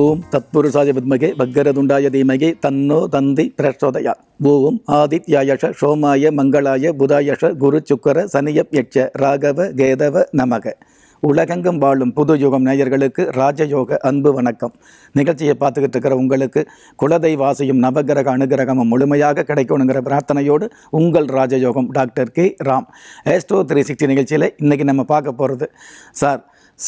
ஓம் தத்புருஷாய வித்மகே பக்கரதுண்டாய தீமகே தன்னோ தந்தி பிரசோதயா பூவும் ஆதித்யாயஷ சோமாய மங்களாய புதாயஷ குரு சுக்கர சனியப் யட்ச ராகவ கேதவ நமக உலகெங்கும் வாழும் புது யுகம் நேயர்களுக்கு ராஜயோக அன்பு வணக்கம் நிகழ்ச்சியை பார்த்துக்கிட்டு இருக்கிற உங்களுக்கு வாசியும் நவகிரக அனுகிரகமும் முழுமையாக கிடைக்கணுங்கிற பிரார்த்தனையோடு உங்கள் ராஜயோகம் doctor K Ram astro three sixty நிகழ்ச்சியில் இன்றைக்கி நம்ம பார்க்க போகிறது சார்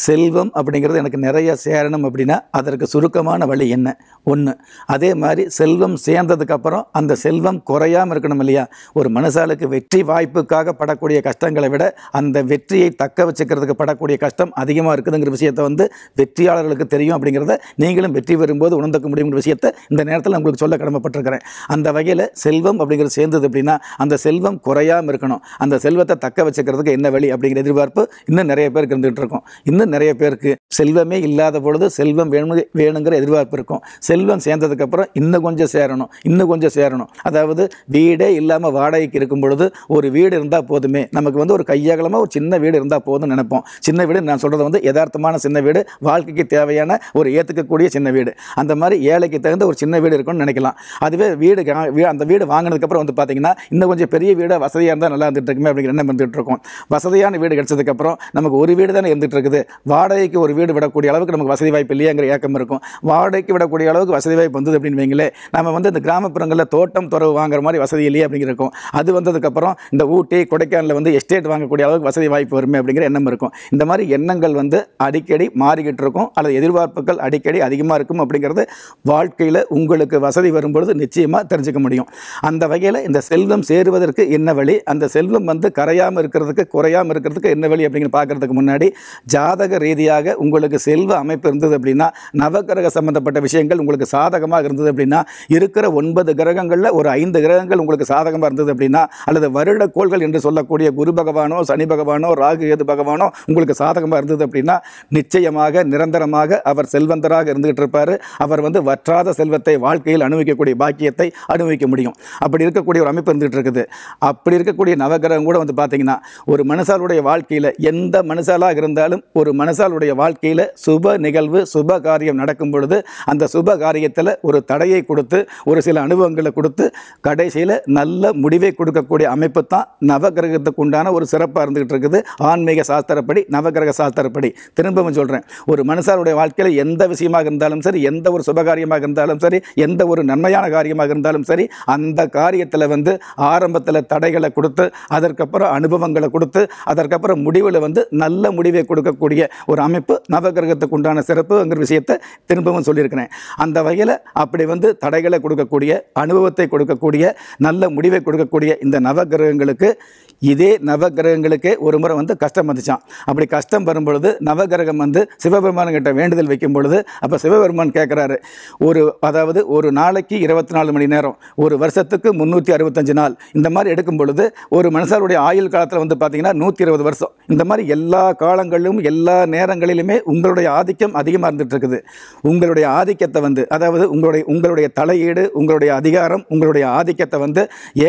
செல்வம் அப்படிங்கிறது எனக்கு நிறைய சேரணும் அப்படின்னா அதற்கு சுருக்கமான வழி என்ன ஒன்று அதே மாதிரி செல்வம் சேர்ந்ததுக்கப்புறம் அந்த செல்வம் குறையாமல் இருக்கணும் இல்லையா ஒரு மனுஷாளுக்கு வெற்றி வாய்ப்புக்காக படக்கூடிய கஷ்டங்களை விட அந்த வெற்றியை தக்க வச்சுக்கிறதுக்கு படக்கூடிய கஷ்டம் அதிகமாக இருக்குதுங்கிற விஷயத்தை வந்து வெற்றியாளர்களுக்கு தெரியும் அப்படிங்கிறத நீங்களும் வெற்றி பெறும்போது உணர்ந்துக்க முடியுங்கிற விஷயத்தை இந்த நேரத்தில் உங்களுக்கு சொல்ல கடமைப்பட்டிருக்கிறேன் அந்த வகையில் செல்வம் அப்படிங்கிறது சேர்ந்தது அப்படின்னா அந்த செல்வம் குறையாமல் இருக்கணும் அந்த செல்வத்தை தக்க வச்சுக்கிறதுக்கு என்ன வழி அப்படிங்கிற எதிர்பார்ப்பு இன்னும் நிறைய பேருக்கு இருந்துகிட்டு இருக்கும் இன்னும் நிறைய பேருக்கு செல்வமே இல்லாத பொழுது செல்வம் வேணும் வேணுங்கிற எதிர்பார்ப்பு இருக்கும் செல்வம் சேர்ந்ததுக்கப்புறம் இன்னும் கொஞ்சம் சேரணும் இன்னும் கொஞ்சம் சேரணும் அதாவது வீடே இல்லாமல் வாடகைக்கு இருக்கும் பொழுது ஒரு வீடு இருந்தால் போதுமே நமக்கு வந்து ஒரு கையகலமாக ஒரு சின்ன வீடு இருந்தால் போதும்னு நினைப்போம் சின்ன வீடு நான் சொல்கிறது வந்து யதார்த்தமான சின்ன வீடு வாழ்க்கைக்கு தேவையான ஒரு ஏற்றுக்கக்கூடிய சின்ன வீடு அந்த மாதிரி ஏழைக்கு தகுந்த ஒரு சின்ன வீடு இருக்கும்னு நினைக்கலாம் அதுவே வீடு அந்த வீடு வாங்கினதுக்கப்புறம் வந்து பார்த்திங்கன்னா இன்னும் கொஞ்சம் பெரிய வீடாக வசதியாக இருந்தால் நல்லா இருந்துகிட்டு இருக்குமே அப்படிங்கிற என்ன வந்துட்டு இருக்கோம் வசதியான வீடு கிடச்சதுக்கப்புறம் நமக்கு ஒரு வீடு தானே இருந்துகிட்டு இருக்குது வாடகைக்கு ஒரு வீடு வீடு விடக்கூடிய அளவுக்கு நமக்கு வசதி வாய்ப்பு இல்லையாங்கிற ஏக்கம் இருக்கும் வாடகைக்கு விடக்கூடிய அளவுக்கு வசதி வாய்ப்பு வந்தது அப்படின்னு வைங்களேன் நம்ம வந்து இந்த கிராமப்புறங்களில் தோட்டம் துறவு வாங்குற மாதிரி வசதி இல்லையே அப்படிங்கிற அது வந்ததுக்கப்புறம் இந்த ஊட்டி கொடைக்கானலில் வந்து எஸ்டேட் வாங்கக்கூடிய அளவுக்கு வசதி வாய்ப்பு வருமே அப்படிங்கிற எண்ணம் இருக்கும் இந்த மாதிரி எண்ணங்கள் வந்து அடிக்கடி மாறிக்கிட்டு இருக்கும் அல்லது எதிர்பார்ப்புகள் அடிக்கடி அதிகமாக இருக்கும் அப்படிங்கிறது வாழ்க்கையில் உங்களுக்கு வசதி வரும்பொழுது நிச்சயமாக தெரிஞ்சுக்க முடியும் அந்த வகையில் இந்த செல்வம் சேருவதற்கு என்ன வழி அந்த செல்வம் வந்து கரையாமல் இருக்கிறதுக்கு குறையாமல் இருக்கிறதுக்கு என்ன வழி அப்படிங்கிற பார்க்கறதுக்கு முன்னாடி ஜாதக ரீதியாக உங்கள் உங்களுக்கு செல்வ அமைப்பு இருந்தது அப்படின்னா நவகிரக சம்மந்தப்பட்ட விஷயங்கள் உங்களுக்கு சாதகமாக இருந்தது அப்படின்னா இருக்கிற ஒன்பது கிரகங்களில் ஒரு ஐந்து கிரகங்கள் உங்களுக்கு சாதகமாக இருந்தது அப்படின்னா அல்லது வருடக்கோள்கள் என்று சொல்லக்கூடிய குரு பகவானோ சனி பகவானோ ராகு ஏது பகவானோ உங்களுக்கு சாதகமாக இருந்தது அப்படின்னா நிச்சயமாக நிரந்தரமாக அவர் செல்வந்தராக இருந்துகிட்டு இருப்பார் அவர் வந்து வற்றாத செல்வத்தை வாழ்க்கையில் அனுபவிக்கக்கூடிய பாக்கியத்தை அனுபவிக்க முடியும் அப்படி இருக்கக்கூடிய ஒரு அமைப்பு இருந்துகிட்டு இருக்குது அப்படி இருக்கக்கூடிய நவகிரகம் கூட வந்து பார்த்தீங்கன்னா ஒரு மனுஷாலுடைய வாழ்க்கையில் எந்த மனுஷாலாக இருந்தாலும் ஒரு மனுஷாலுடைய வாழ்க்கை வாழ்க்கையில் சுப நிகழ்வு சுப காரியம் நடக்கும் பொழுது அந்த சுப காரியத்தில் ஒரு தடையை கொடுத்து ஒரு சில அனுபவங்களை கொடுத்து கடைசியில் நல்ல முடிவை கொடுக்கக்கூடிய அமைப்பு தான் நவகிரகத்துக்கு உண்டான ஒரு சிறப்பாக இருந்துகிட்டு இருக்குது ஆன்மீக சாஸ்திரப்படி நவகிரக சாஸ்திரப்படி திரும்பவும் சொல்கிறேன் ஒரு மனுஷாருடைய வாழ்க்கையில் எந்த விஷயமாக இருந்தாலும் சரி எந்த ஒரு சுப காரியமாக இருந்தாலும் சரி எந்த ஒரு நன்மையான காரியமாக இருந்தாலும் சரி அந்த காரியத்தில் வந்து ஆரம்பத்தில் தடைகளை கொடுத்து அதற்கப்புறம் அனுபவங்களை கொடுத்து அதற்கப்புறம் முடிவில் வந்து நல்ல முடிவை கொடுக்கக்கூடிய ஒரு அமைப்பு நவகிரகத்துக்கு உண்டான சிறப்புங்கிற விஷயத்தை திரும்பவும் சொல்லியிருக்கிறேன் அந்த வகையில் அப்படி வந்து தடைகளை கொடுக்கக்கூடிய அனுபவத்தை கொடுக்கக்கூடிய நல்ல முடிவை கொடுக்கக்கூடிய இந்த நவகிரகங்களுக்கு இதே நவகிரகங்களுக்கு ஒரு முறை வந்து கஷ்டம் வந்துச்சான் அப்படி கஷ்டம் வரும்பொழுது நவகிரகம் வந்து சிவபெருமான்கிட்ட வேண்டுதல் வைக்கும் பொழுது அப்போ சிவபெருமான் கேட்குறாரு ஒரு அதாவது ஒரு நாளைக்கு இருபத்தி நாலு மணி நேரம் ஒரு வருஷத்துக்கு முந்நூற்றி அறுபத்தஞ்சு நாள் இந்த மாதிரி எடுக்கும் பொழுது ஒரு மனுஷருடைய ஆயுள் காலத்தில் வந்து பார்த்திங்கன்னா நூற்றி இருபது வருஷம் இந்த மாதிரி எல்லா காலங்களிலும் எல்லா நேரங்களிலுமே உங்களுடைய ஆதிக்கம் அதிகமாக இருந்துகிட்ருக்குது உங்களுடைய ஆதிக்கத்தை வந்து அதாவது உங்களுடைய உங்களுடைய தலையீடு உங்களுடைய அதிகாரம் உங்களுடைய ஆதிக்கத்தை வந்து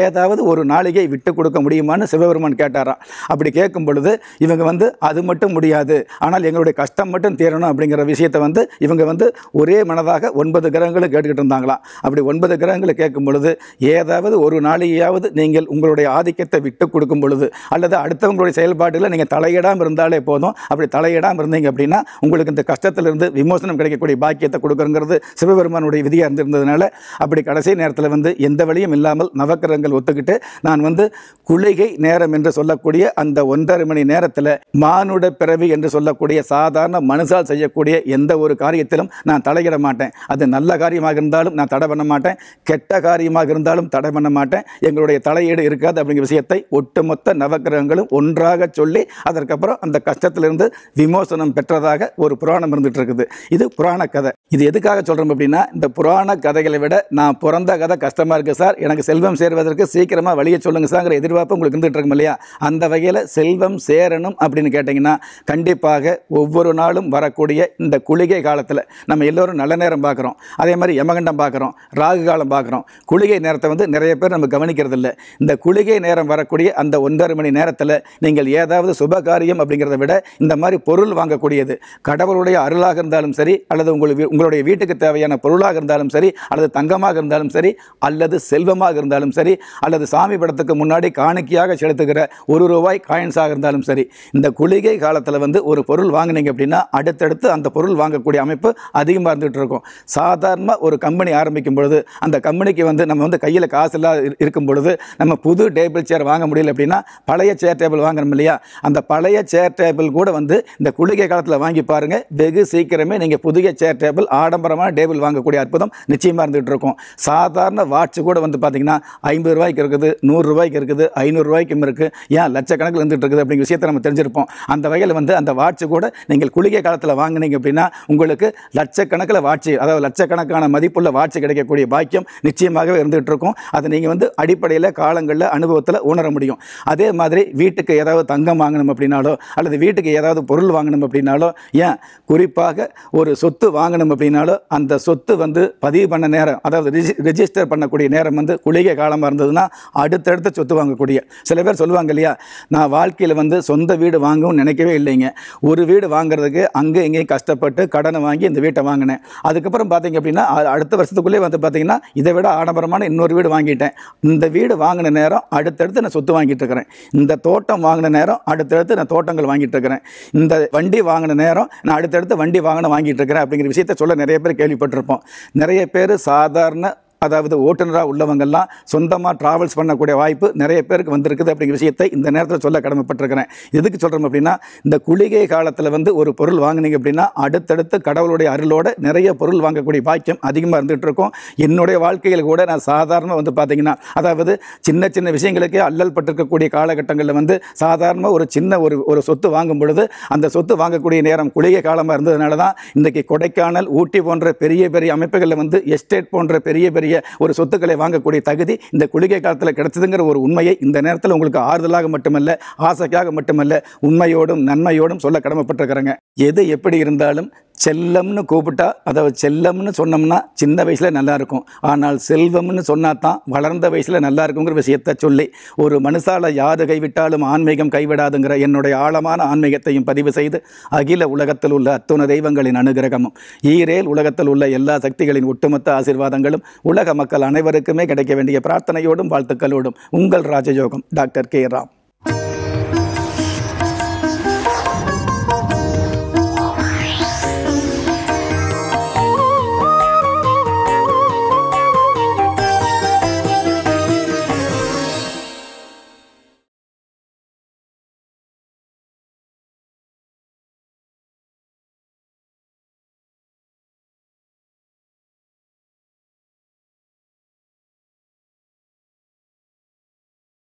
ஏதாவது ஒரு நாளிகை விட்டு கொடுக்க முடியுமான்னு சிவபெருமான் கேட்டாரா அப்படி கேட்கும் பொழுது இவங்க வந்து அது மட்டும் முடியாது ஆனால் எங்களுடைய கஷ்டம் மட்டும் தீரணும் அப்படிங்கிற விஷயத்தை வந்து இவங்க வந்து ஒரே மனதாக ஒன்பது கிரகங்களும் கேட்டுக்கிட்டு இருந்தாங்களாம் அப்படி ஒன்பது கிரகங்களை கேட்கும் பொழுது ஏதாவது ஒரு நாளையாவது நீங்கள் உங்களுடைய ஆதிக்கத்தை விட்டு கொடுக்கும் பொழுது அல்லது அடுத்தவங்களுடைய செயல்பாட்டில் நீங்கள் தலையிடாமல் இருந்தாலே போதும் அப்படி தலையிடாமல் இருந்தீங்க அப்படின்னா உங்களுக்கு இந்த கஷ்டத்திலிருந்து விமோசனம் கிடைக்கக்கூடிய பாக்கியத்தை கொடுக்குறங்கிறது சிவபெருமானுடைய விதியாக இருந்திருந்ததுனால அப்படி கடைசி நேரத்தில் வந்து எந்த வழியும் இல்லாமல் நவக்கிரகங்கள் ஒத்துக்கிட்டு நான் வந்து குளிகை நேரம் என்று சொல்லக்கூடிய அந்த ஒன்றரை மணி நேரத்தில் மானுட பிறவி என்று சொல்லக்கூடிய சாதாரண மனுஷால் செய்யக்கூடிய எந்த ஒரு காரியத்திலும் நான் தலையிட மாட்டேன் அது நல்ல காரியமாக இருந்தாலும் நான் தடை பண்ண மாட்டேன் கெட்ட காரியமாக இருந்தாலும் தடை பண்ண மாட்டேன் எங்களுடைய தலையீடு இருக்காது அப்படிங்கிற விஷயத்தை ஒட்டுமொத்த நவகிரகங்களும் ஒன்றாக சொல்லி அதற்கப்புறம் அந்த கஷ்டத்திலிருந்து விமோசனம் பெற்றதாக ஒரு புராணம் இருந்துட்டு இருக்குது இது புராண கதை இது எதுக்காக சொல்கிறோம் அப்படின்னா இந்த புராண கதைகளை விட நான் பிறந்த கதை கஷ்டமாக இருக்குது சார் எனக்கு செல்வம் சேர்வதற்கு சீக்கிரமாக வழியை சொல்லுங்கள் சார்ங்கிற எதிர்பார்ப்பு உங்களுக்கு இருந்துட்டு இருக்கும் இல்லையா அந்த வகையில் செல்வம் சேரணும் அப்படின்னு கேட்டிங்கன்னா கண்டிப்பாக ஒவ்வொரு நாளும் வரக்கூடிய இந்த குளிகை காலத்தில் நம்ம எல்லோரும் நல்ல நேரம் பார்க்குறோம் அதே மாதிரி யமகண்டம் பார்க்குறோம் ராகு காலம் பார்க்குறோம் குளிகை நேரத்தை வந்து நிறைய பேர் நம்ம கவனிக்கிறது இல்லை இந்த குளிகை நேரம் வரக்கூடிய அந்த ஒன்றரை மணி நேரத்தில் நீங்கள் ஏதாவது சுபகாரியம் அப்படிங்கிறத விட இந்த மாதிரி பொருள் வாங்கக்கூடியது கடவுளுடைய அருளாக இருந்தாலும் சரி அல்லது உங்களுக்கு உங்களுடைய வீட்டுக்கு தேவையான பொருளாக இருந்தாலும் சரி அல்லது தங்கமாக இருந்தாலும் சரி அல்லது செல்வமாக இருந்தாலும் சரி அல்லது சாமி படத்துக்கு முன்னாடி காணிக்கையாக செலுத்துகிற ஒரு ரூபாய் காயின்ஸாக இருந்தாலும் சரி இந்த குளிகை காலத்தில் வந்து ஒரு பொருள் வாங்கினீங்க அப்படின்னா அடுத்தடுத்து அந்த பொருள் வாங்கக்கூடிய அமைப்பு அதிகமாக இருந்துகிட்டு இருக்கும் சாதாரணமாக ஒரு கம்பெனி ஆரம்பிக்கும் பொழுது அந்த கம்பெனிக்கு வந்து நம்ம வந்து கையில் காசு இல்லாத இருக்கும் பொழுது நம்ம புது டேபிள் சேர் வாங்க முடியல அப்படின்னா பழைய சேர் டேபிள் வாங்குறோம் இல்லையா அந்த பழைய சேர் டேபிள் கூட வந்து இந்த குளிகை காலத்தில் வாங்கி பாருங்கள் வெகு சீக்கிரமே நீங்கள் புதிய சேர் டேபிள் ஆடம்பரமான டேபிள் வாங்கக்கூடிய அற்புதம் நிச்சயமாக இருந்துகிட்டு இருக்கும் சாதாரண வாட்ச் கூட வந்து பார்த்தீங்கன்னா ஐம்பது ரூபாய்க்கு இருக்குது நூறுரூவாய்க்கு இருக்குது ஐநூறுரூவாய்க்கு ஐட்டம் இருக்குது ஏன் லட்சக்கணக்கில் இருந்துகிட்டு இருக்குது அப்படிங்கிற விஷயத்தை நம்ம தெரிஞ்சிருப்போம் அந்த வகையில் வந்து அந்த வாட்சு கூட நீங்கள் குளிகை காலத்தில் வாங்கினீங்க அப்படின்னா உங்களுக்கு லட்சக்கணக்கில் வாட்சு அதாவது லட்சக்கணக்கான மதிப்புள்ள வாட்சு கிடைக்கக்கூடிய பாக்கியம் நிச்சயமாகவே இருந்துகிட்டு இருக்கும் அதை நீங்கள் வந்து அடிப்படையில் காலங்களில் அனுபவத்தில் உணர முடியும் அதே மாதிரி வீட்டுக்கு ஏதாவது தங்கம் வாங்கணும் அப்படின்னாலோ அல்லது வீட்டுக்கு ஏதாவது பொருள் வாங்கணும் அப்படின்னாலோ ஏன் குறிப்பாக ஒரு சொத்து வாங்கணும் அப்படின்னாலோ அந்த சொத்து வந்து பதிவு பண்ண நேரம் அதாவது ரிஜிஸ்டர் பண்ணக்கூடிய நேரம் வந்து குளிகை காலமாக இருந்ததுன்னா அடுத்தடுத்த சொத்து வாங்கக்கூடிய சில பேர் சொல்லுவாங்க இல்லையா நான் வாழ்க்கையில் வந்து சொந்த வீடு வாங்கவும் நினைக்கவே இல்லைங்க ஒரு வீடு வாங்குறதுக்கு அங்கே எங்கேயும் கஷ்டப்பட்டு கடனை வாங்கி இந்த வீட்டை வாங்கினேன் அதுக்கப்புறம் பார்த்தீங்க அப்படின்னா அடுத்த வருஷத்துக்குள்ளே வந்து பார்த்தீங்கன்னா இதை விட ஆடம்பரமான இன்னொரு வீடு வாங்கிட்டேன் இந்த வீடு வாங்கின நேரம் அடுத்தடுத்து நான் சொத்து வாங்கிட்டு இருக்கிறேன் இந்த தோட்டம் வாங்கின நேரம் அடுத்தடுத்து நான் தோட்டங்கள் வாங்கிட்டு இருக்கிறேன் இந்த வண்டி வாங்கின நேரம் நான் அடுத்தடுத்து வண்டி வாங்கின வாங்கிட்டு இருக்கிறேன் அப்படிங்கிற விஷயத்த சொல்ல நிறைய பேர் கேள்விப்பட்டிருப்போம் நிறைய பேர் சாதாரண அதாவது ஓட்டுநராக உள்ளவங்கள்லாம் சொந்தமாக ட்ராவல்ஸ் பண்ணக்கூடிய வாய்ப்பு நிறைய பேருக்கு வந்திருக்குது அப்படிங்கிற விஷயத்தை இந்த நேரத்தில் சொல்ல கடமைப்பட்டிருக்கிறேன் எதுக்கு சொல்கிறோம் அப்படின்னா இந்த குளிகை காலத்தில் வந்து ஒரு பொருள் வாங்கினீங்க அப்படின்னா அடுத்தடுத்து கடவுளுடைய அருளோட நிறைய பொருள் வாங்கக்கூடிய பாக்கியம் அதிகமாக இருந்துகிட்டு இருக்கும் என்னுடைய வாழ்க்கையில் கூட நான் சாதாரணமாக வந்து பார்த்திங்கன்னா அதாவது சின்ன சின்ன விஷயங்களுக்கே அல்லல் பட்டிருக்கக்கூடிய காலகட்டங்களில் வந்து சாதாரணமாக ஒரு சின்ன ஒரு ஒரு சொத்து வாங்கும் பொழுது அந்த சொத்து வாங்கக்கூடிய நேரம் குளிகை காலமாக இருந்ததுனால தான் இன்றைக்கி கொடைக்கானல் ஊட்டி போன்ற பெரிய பெரிய அமைப்புகளில் வந்து எஸ்டேட் போன்ற பெரிய பெரிய ஒரு சொத்துக்களை வாங்கக்கூடிய தகுதி இந்த குளிகை காலத்தில் கிடைச்சதுங்கிற ஒரு உண்மையை இந்த நேரத்தில் உங்களுக்கு ஆறுதலாக மட்டுமல்ல ஆசைக்காக மட்டுமல்ல உண்மையோடும் நன்மையோடும் சொல்ல கடமைப்பட்டிருக்கிறேங்க எது எப்படி இருந்தாலும் செல்லம்னு கூப்பிட்டா அதை செல்லம்னு சொன்னோம்னா சின்ன வயசில் நல்லாயிருக்கும் ஆனால் செல்வம்னு சொன்னால் தான் வளர்ந்த வயசில் நல்லா இருக்குங்கிற விஷயத்தை சொல்லி ஒரு மனுஷால் யாரு கைவிட்டாலும் ஆன்மீகம் கைவிடாதுங்கிற என்னுடைய ஆழமான ஆன்மீகத்தையும் பதிவு செய்து அகில உலகத்தில் உள்ள அத்துண தெய்வங்களின் அனுகிரகமும் ஈரேல் உலகத்தில் உள்ள எல்லா சக்திகளின் ஒட்டுமொத்த ஆசீர்வாதங்களும் உலக மக்கள் அனைவருக்குமே கிடைக்க வேண்டிய பிரார்த்தனையோடும் வாழ்த்துக்களோடும் உங்கள் ராஜயோகம் டாக்டர் கே ராம்